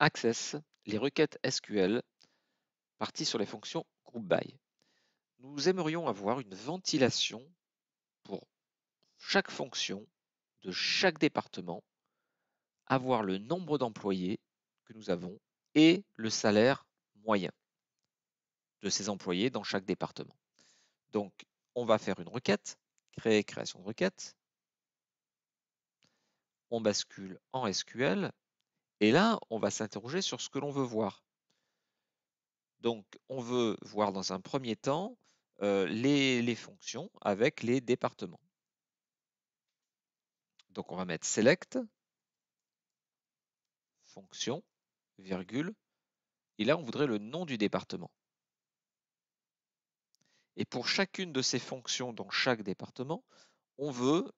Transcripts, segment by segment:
access les requêtes SQL parties sur les fonctions group by. Nous aimerions avoir une ventilation pour chaque fonction de chaque département, avoir le nombre d'employés que nous avons et le salaire moyen de ces employés dans chaque département. Donc, on va faire une requête, créer, création de requête. On bascule en SQL et là, on va s'interroger sur ce que l'on veut voir. Donc, on veut voir dans un premier temps les, les, fonctions avec les départements. Donc, on va mettre select, fonction, virgule, et là, on voudrait le nom du département. Et pour chacune de ces fonctions dans chaque département, on veut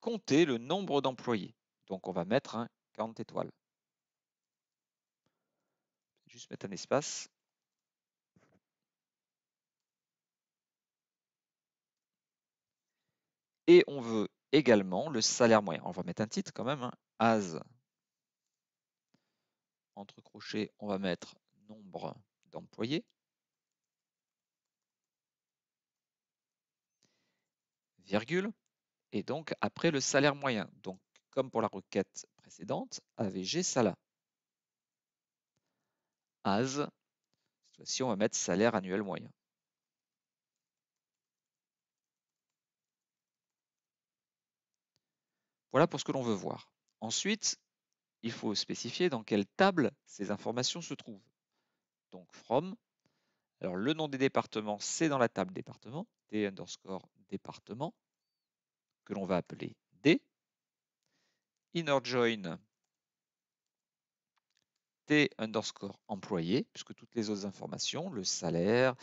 compter le nombre d'employés. Donc, on va mettre un 40 étoiles juste mettre un espace. Et on veut également le salaire moyen. On va mettre un titre quand même, hein. as. Entre crochets, on va mettre nombre d'employés. Virgule. Et donc après le salaire moyen. Donc comme pour la requête précédente, AVG Sala as. Cette fois-ci, on va mettre salaire annuel moyen. Voilà pour ce que l'on veut voir. Ensuite, il faut spécifier dans quelle table ces informations se trouvent. Donc from, alors le nom des départements, c'est dans la table département, T underscore département, que l'on va appeler d. Inner join, T underscore employé, puisque toutes les autres informations, le salaire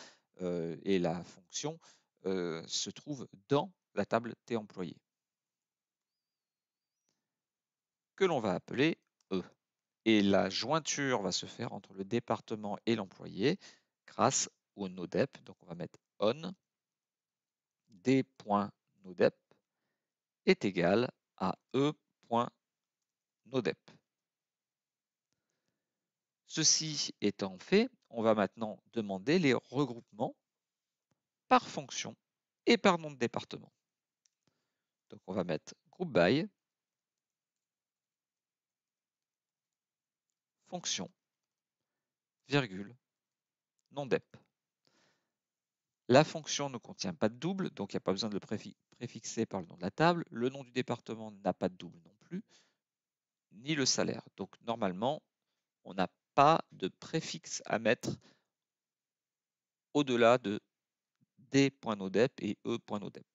euh, et la fonction, euh, se trouvent dans la table T employé, que l'on va appeler E. Et la jointure va se faire entre le département et l'employé grâce au nodep. Donc on va mettre on d.nodep est égal à e.nodep. Ceci étant fait, on va maintenant demander les regroupements par fonction et par nom de département. Donc on va mettre groupe by fonction virgule nom dep. La fonction ne contient pas de double, donc il n'y a pas besoin de le préfixer par le nom de la table. Le nom du département n'a pas de double non plus, ni le salaire. Donc normalement, on a pas de préfixe à mettre au-delà de d.nodep et e.nodep.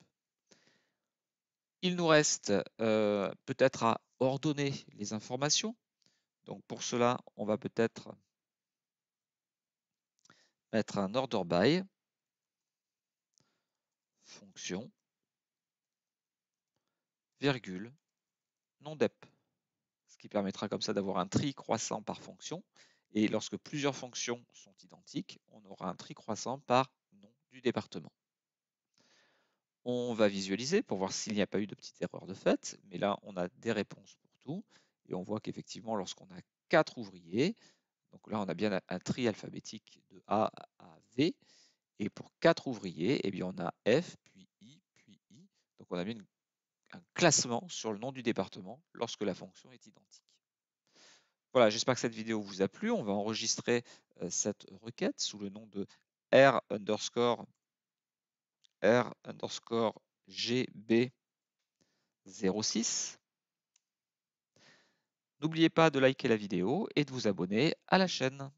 Il nous reste euh, peut-être à ordonner les informations. Donc pour cela, on va peut-être mettre un order by fonction virgule non dep, ce qui permettra comme ça d'avoir un tri croissant par fonction. Et lorsque plusieurs fonctions sont identiques, on aura un tri croissant par nom du département. On va visualiser pour voir s'il n'y a pas eu de petite erreur de fait, mais là on a des réponses pour tout, et on voit qu'effectivement lorsqu'on a quatre ouvriers, donc là on a bien un tri alphabétique de A à V, et pour quatre ouvriers, eh bien on a F, puis I, puis I, donc on a bien un classement sur le nom du département lorsque la fonction est identique. Voilà, j'espère que cette vidéo vous a plu. On va enregistrer euh, cette requête sous le nom de R R underscore GB06. N'oubliez pas de liker la vidéo et de vous abonner à la chaîne.